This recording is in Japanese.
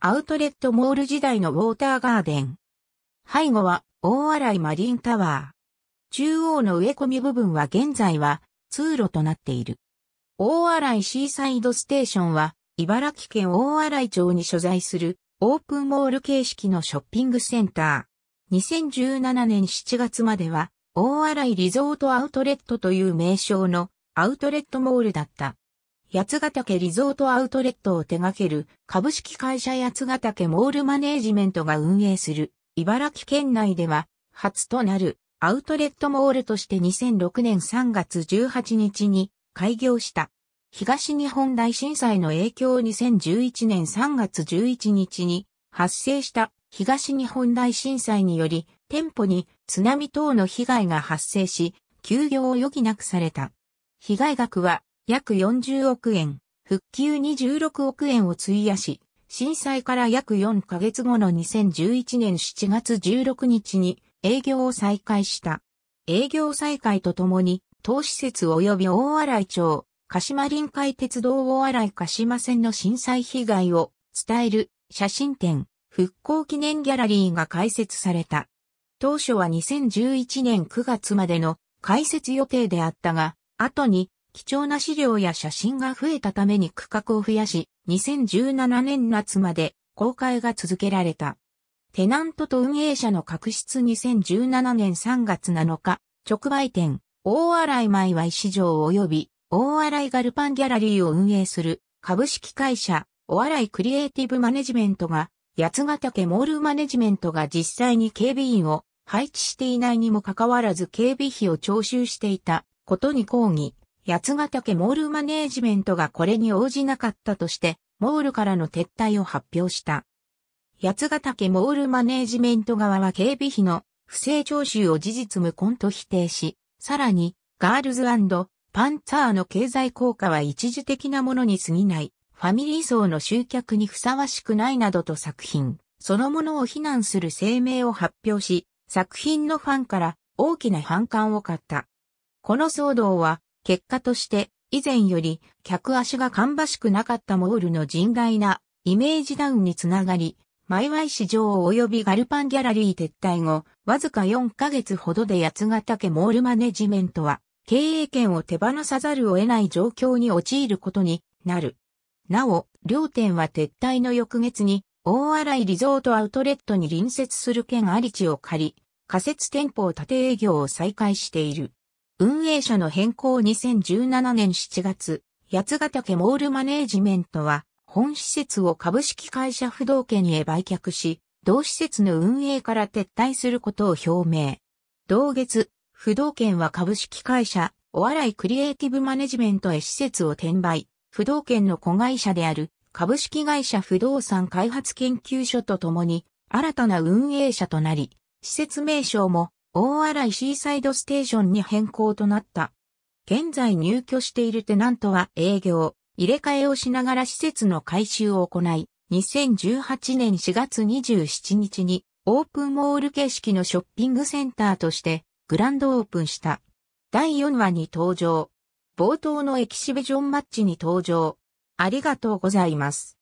アウトレットモール時代のウォーターガーデン。背後は大洗マリンタワー。中央の植え込み部分は現在は通路となっている。大洗シーサイドステーションは茨城県大洗町に所在するオープンモール形式のショッピングセンター。2017年7月までは大洗リゾートアウトレットという名称のアウトレットモールだった。八ヶ岳リゾートアウトレットを手掛ける株式会社八ヶ岳モールマネージメントが運営する茨城県内では初となるアウトレットモールとして2006年3月18日に開業した。東日本大震災の影響2011年3月11日に発生した東日本大震災により店舗に津波等の被害が発生し休業を余儀なくされた。被害額は約40億円、復旧2 6億円を費やし、震災から約4ヶ月後の2011年7月16日に営業を再開した。営業再開とともに、当施設及び大洗町、鹿島臨海鉄道大洗鹿島線の震災被害を伝える写真展、復興記念ギャラリーが開設された。当初は2011年9月までの開設予定であったが、後に貴重な資料や写真が増えたために区画を増やし、2017年夏まで公開が続けられた。テナントと運営者の確執2017年3月7日、直売店、大洗前は市場及び大洗ガルパンギャラリーを運営する株式会社、お笑いクリエイティブマネジメントが、八ヶ岳モールマネジメントが実際に警備員を配置していないにもかかわらず警備費を徴収していたことに抗議、八ヶ岳モールマネージメントがこれに応じなかったとして、モールからの撤退を発表した。八ヶ岳モールマネージメント側は警備費の不正徴収を事実無根と否定し、さらに、ガールズパンツァーの経済効果は一時的なものに過ぎない、ファミリー層の集客にふさわしくないなどと作品、そのものを非難する声明を発表し、作品のファンから大きな反感を買った。この騒動は結果として、以前より客足が芳しくなかったモールの甚大なイメージダウンにつながり、マイワイ市場及びガルパンギャラリー撤退後、わずか4ヶ月ほどで八ヶ岳モールマネジメントは、経営権を手放さざるを得ない状況に陥ることになる。なお、両店は撤退の翌月に、大洗リゾートアウトレットに隣接する県あり地を借り、仮設店舗を建て営業を再開している。運営者の変更2017年7月、八ヶ岳モールマネージメントは、本施設を株式会社不動権へ売却し、同施設の運営から撤退することを表明。同月、不動権は株式会社、お笑いクリエイティブマネジメントへ施設を転売、不動権の子会社である、株式会社不動産開発研究所とともに、新たな運営者となり、施設名称も大洗シーサイドステーションに変更となった。現在入居しているテナントは営業、入れ替えをしながら施設の改修を行い、2018年4月27日にオープンモール形式のショッピングセンターとしてグランドオープンした。第4話に登場。冒頭のエキシビジョンマッチに登場。ありがとうございます。